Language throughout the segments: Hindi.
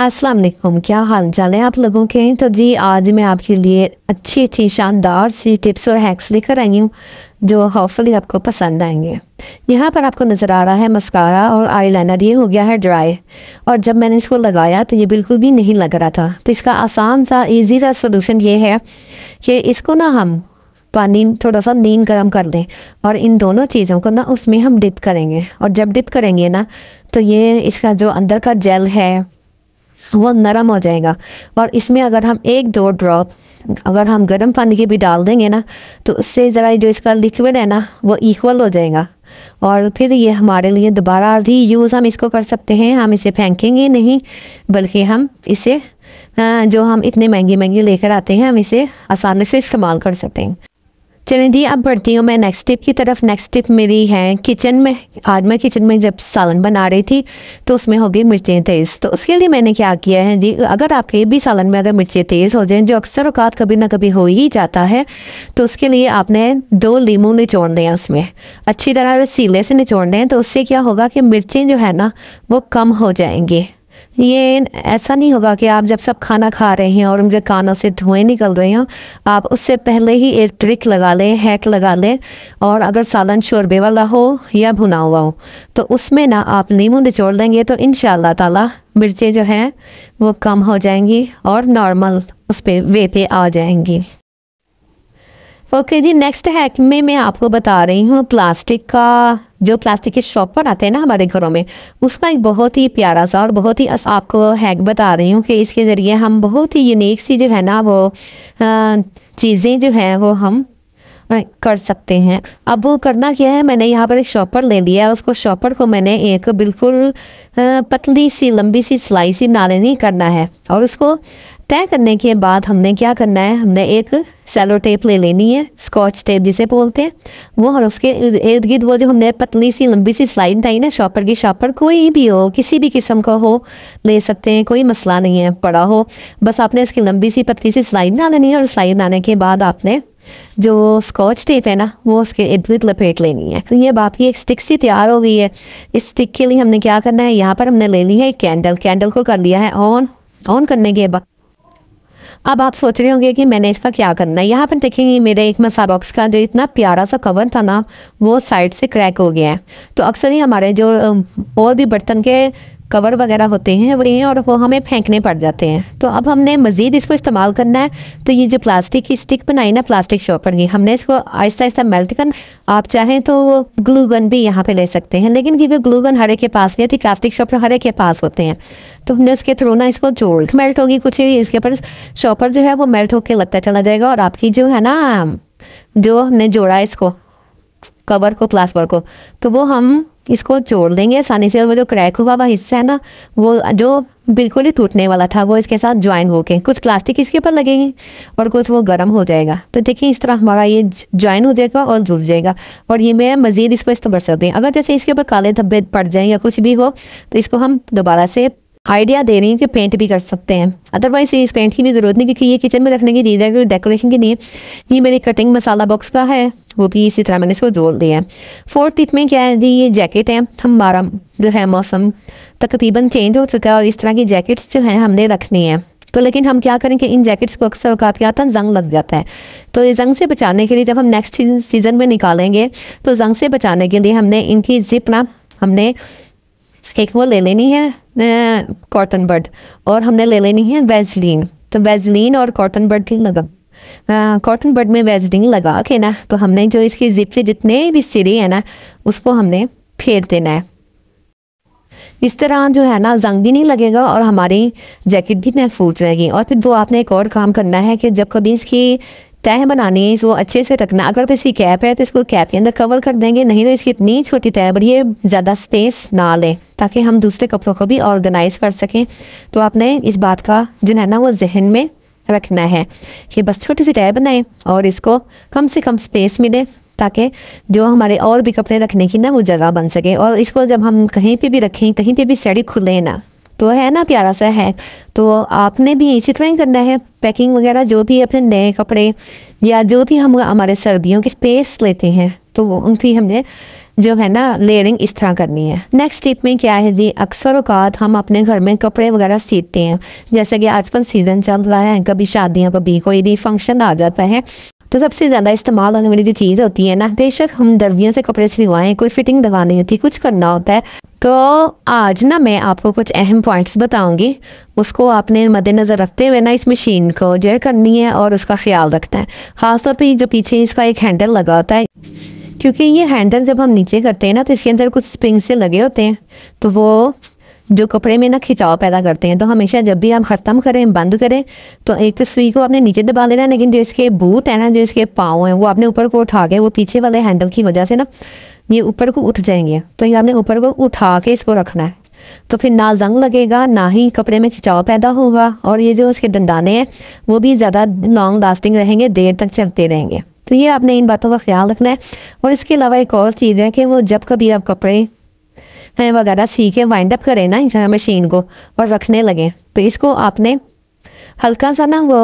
अस्सलाम वालेकुम क्या हाल चाल है आप लोगों के तो जी आज मैं आपके लिए अच्छी अच्छी शानदार सी टिप्स और हैक्स लेकर आई हूँ जो होपफुली आपको पसंद आएंगे यहाँ पर आपको नज़र आ रहा है मस्कारा और आईलाइनर ये हो गया है ड्राई और जब मैंने इसको लगाया तो ये बिल्कुल भी नहीं लग रहा था तो इसका आसान सा ईजी सा सोलूशन ये है कि इसको ना हम पानी थोड़ा सा नीम गर्म कर लें और इन दोनों चीज़ों को ना उसमें हम डिप करेंगे और जब डिप करेंगे ना तो ये इसका जो अंदर का जेल है वो नरम हो जाएगा और इसमें अगर हम एक दो ड्रॉप अगर हम गर्म पानी के भी डाल देंगे ना तो उससे ज़रा जो इसका लिक्विड है ना वो इक्वल हो जाएगा और फिर ये हमारे लिए दोबारा भी यूज़ हम इसको कर सकते हैं हम इसे फेंकेंगे नहीं बल्कि हम इसे जो हम इतने महंगे महंगे लेकर आते हैं हम इसे आसानी से इस्तेमाल कर सकते हैं चलें जी अब बढ़ती हूँ मैं नेक्स्ट टिप की तरफ नेक्स्ट टिप मेरी है किचन में आज मैं किचन में जब सालन बना रही थी तो उसमें हो गई मिर्चें तेज़ तो उसके लिए मैंने क्या किया है जी अगर आपके भी सालन में अगर मिर्चें तेज़ हो जाएं जो अक्सर अवकात कभी ना कभी हो ही जाता है तो उसके लिए आपने दो लीमू निचोड़ दें उसमें अच्छी तरह सीले से निचोड़ दें तो उससे क्या होगा कि मिर्चें जो है ना वो कम हो जाएंगी ये ऐसा नहीं होगा कि आप जब सब खाना खा रहे हैं और उनके कानों से धुएं निकल रहे हों आप उससे पहले ही एक ट्रिक लगा लें हैक लगा लें और अगर सालन शोरबे वाला हो या भुना हुआ हो तो उसमें ना आप नींबू निचोड़ लेंगे तो इन ताला मिर्चें जो हैं वो कम हो जाएंगी और नॉर्मल उस पर वे पे आ जाएंगी ओके जी नेक्स्ट हैक में मैं आपको बता रही हूँ प्लास्टिक का जो प्लास्टिक के शॉपर आते हैं ना हमारे घरों में उसका एक बहुत ही प्यारा सा और बहुत ही आपको हैक बता रही हूँ कि इसके ज़रिए हम बहुत ही यूनिक सी जो है ना वो चीज़ें जो हैं वो हम कर सकते हैं अब वो करना क्या है मैंने यहाँ पर एक शॉपर ले लिया है उसको शॉपर को मैंने एक बिल्कुल पतली सी लंबी सी सिलाई सी नारे नहीं करना है और उसको तय करने के बाद हमने क्या करना है हमने एक सेलो टेप ले लेनी है स्कॉच टेप जिसे बोलते हैं वो और उसके इर्द गिर्द वो जो हमने पतली सी लंबी सी स्लाइड टाई ना शॉपर की शॉपर कोई भी हो किसी भी किस्म का हो ले सकते हैं कोई मसला नहीं है पड़ा हो बस आपने उसकी लंबी सी पतली सी स्लाइड ना लेनी है और स्लाइड आने के बाद आपने जो स्कॉच टेप है ना वो उसके इर्द गिर्द लपेट लेनी है तो ये बाप आपकी एक स्टिक सी तैयार हो गई है इस स्टिक के लिए हमने क्या करना है यहाँ पर हमने ले ली है एक कैंडल कैंडल को कर लिया है ऑन ऑन करने के बाद अब आप सोच रहे होंगे कि मैंने इसका क्या करना है यहाँ पर देखेंगे मेरे एक मसा बॉक्स का जो इतना प्यारा सा कवर था ना वो साइड से क्रैक हो गया है तो अक्सर ही हमारे जो और भी बर्तन के कवर वगैरह होते हैं वो हैं और वो हमें फेंकने पड़ जाते हैं तो अब हमने मज़ीद इसको इस्तेमाल करना है तो ये जो प्लास्टिक की स्टिक बनाई ना प्लास्टिक शॉपर की हमने इसको आहिस्ता आहिस्ता मेल्ट कर आप चाहें तो वो ग्लू गन भी यहाँ पे ले सकते हैं लेकिन क्योंकि ग्लू गन हरे के पास नहीं होती प्लास्टिक शॉपर हरे के पास होते हैं तो हमने उसके थ्रू ना इसको जोल्ड मेल्ट होगी कुछ भी इसके ऊपर शॉपर जो है वो मेल्ट होकर लगता चला जाएगा और आपकी जो है ना जो हमने जोड़ा है इसको कवर को प्लास्टर को तो वो हम इसको जोड़ देंगे आसानी से और वो जो क्रैक हुआ हुआ हिस्सा है ना वो जो बिल्कुल ही टूटने वाला था वो इसके साथ ज्वाइन होके कुछ प्लास्टिक इसके ऊपर लगेंगे और कुछ वो गर्म हो जाएगा तो देखिए इस तरह हमारा ये ज्वाइन हो जाएगा और जुड़ जाएगा और ये मैं मज़ीद इस पर इस्तेमाल कर सकती हूँ अगर जैसे इसके ऊपर काले धब्बे पड़ जाएँ या कुछ भी हो तो इसको हम दोबारा से आइडिया दे रही हूँ कि पेंट भी कर सकते हैं अदरवाइज़ इस पेंट की भी ज़रूरत नहीं क्योंकि ये किचन में रखने की चीज़ है डेकोरेशन के लिए ये मेरे कटिंग मसाला बॉक्स का है वो भी इसी तरह मैंने इसको जोड़ दिया है फोर्थ टिप में क्या है जी ये जैकेट है हमारा जो है मौसम तकरीबन चेंज हो चुका है और इस तरह की जैकेट्स जो हैं हमने रखनी है तो लेकिन हम क्या करें कि इन जैकेट्स को अक्सर काफी क्या होता है जंग लग जाता है तो ये जंग से बचाने के लिए जब हम नेक्स्ट सीज़न में निकालेंगे तो जंग से बचाने के लिए हमने इनकी जिप ना हमने एक वो ले लेनी है कॉटन बर्ड और हमने ले लेनी है वेजलिन तो वेजलिन और कॉटन बर्ड की लगा कॉटन बर्ड में वेजलिन लगा के ना तो हमने जो इसकी जिप के जितने भी सिरे है ना उसको हमने फेर देना है इस तरह जो है ना जंग भी नहीं लगेगा और हमारी जैकेट भी महफूज रहेगी और फिर जो आपने एक और काम करना है कि जब कभी इसकी तय बनानी है वो अच्छे से रखना अगर तो इसकी कैप है तो इसको कैप के अंदर कवर कर देंगे नहीं तो इसकी इतनी छोटी तय बढ़िए ज़्यादा स्पेस ना लें ताकि हम दूसरे कपड़ों को भी ऑर्गेनाइज कर सकें तो आपने इस बात का जो है ना वो जहन में रखना है कि बस छोटी सी टैब बनाएं और इसको कम से कम स्पेस मिले ताकि जो हमारे और भी कपड़े रखने की ना वो जगह बन सके और इसको जब हम कहीं पे भी रखें कहीं पे भी सैडी खुले ना तो है ना प्यारा सा है तो आपने भी इसी तरह ही करना है पैकिंग वगैरह जो भी अपने नए कपड़े या जो भी हम हमारे सर्दियों के स्पेस लेते हैं तो उनकी हमने जो है ना लेयरिंग इस तरह करनी है नेक्स्ट टिप में क्या है जी अक्सर अवकात हम अपने घर में कपड़े वगैरह सीते हैं जैसे कि आजकल सीज़न चल रहा है कभी शादियाँ कभी कोई भी फंक्शन आ जाता है तो सबसे ज़्यादा इस्तेमाल होने वाली जो चीज़ होती है ना बेशक हम दर्वियों से कपड़े सिलवाएं कोई फिटिंग दवानी होती है कुछ करना होता है तो आज ना मैं आपको कुछ अहम पॉइंट्स बताऊंगी उसको आपने मद्देनज़र रखते हुए ना इस मशीन को जो करनी है और उसका ख्याल रखना है ख़ासतौर पर जो पीछे इसका एक हैंडल लगा होता है क्योंकि ये हैंडल जब हम नीचे करते हैं ना तो इसके अंदर कुछ स्प्रिंग से लगे होते हैं तो वो जो कपड़े में ना खिंचाव पैदा करते हैं तो हमेशा जब भी आप ख़त्म करें बंद करें तो एक तो सुई को आपने नीचे दबा लेना लेकिन जो इसके बूट है ना जो इसके पाँव हैं वो आपने ऊपर को उठा के वो पीछे वाले हैंडल की वजह से ना ये ऊपर को उठ जाएंगे तो ये आपने ऊपर को उठा के इसको रखना है तो फिर ना जंग लगेगा ना ही कपड़े में खिंचाव पैदा होगा और ये जो इसके दंडाने हैं वो भी ज़्यादा लॉन्ग लास्टिंग रहेंगे देर तक चलते रहेंगे तो ये आपने इन बातों का ख्याल रखना है और इसके अलावा एक और चीज़ है कि वो जब कभी आप कपड़े वगैरह सी के वाइंड अप करें ना मशीन को और रखने लगे तो इसको आपने हल्का सा ना वो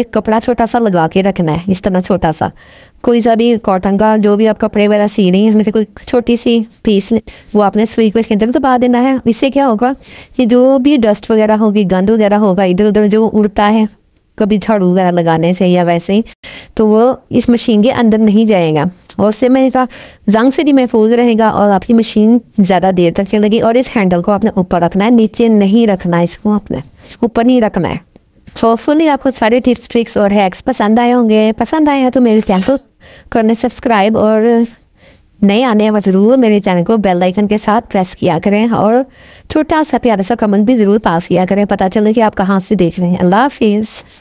एक कपड़ा छोटा सा लगा के रखना है इस तरह छोटा सा कोई सा भी कॉटन का जो भी आप कपड़े वगैरह सी रही हैं उसमें से कोई छोटी सी पीस वो आपने सुई को इसके अंदर दबा देना है इससे क्या होगा कि जो भी डस्ट वगैरह होगी गंद वगैरह होगा इधर उधर जो उड़ता है कभी झाड़ू वगैरह लगाने से या वैसे ही तो वो इस मशीन के अंदर नहीं जाएगा और उससे मैंने कहा जंग से भी महफूज रहेगा और आपकी मशीन ज़्यादा देर तक चलेगी और इस हैंडल को आपने ऊपर रखना है नीचे नहीं रखना है इसको आपने ऊपर नहीं रखना है होपफुली आपको सारे टिप्स ट्रिक्स और हैक्स पसंद आए होंगे पसंद आए हैं तो मेरे चैनल को करने सब्सक्राइब और नए आने वाले ज़रूर मेरे चैनल को बेल आइकन के साथ प्रेस किया करें और छोटा सा प्यारा सा कमेंट भी ज़रूर पास किया करें पता चले कि आप कहाँ से देख रहे हैं अल्लाह हाफिज़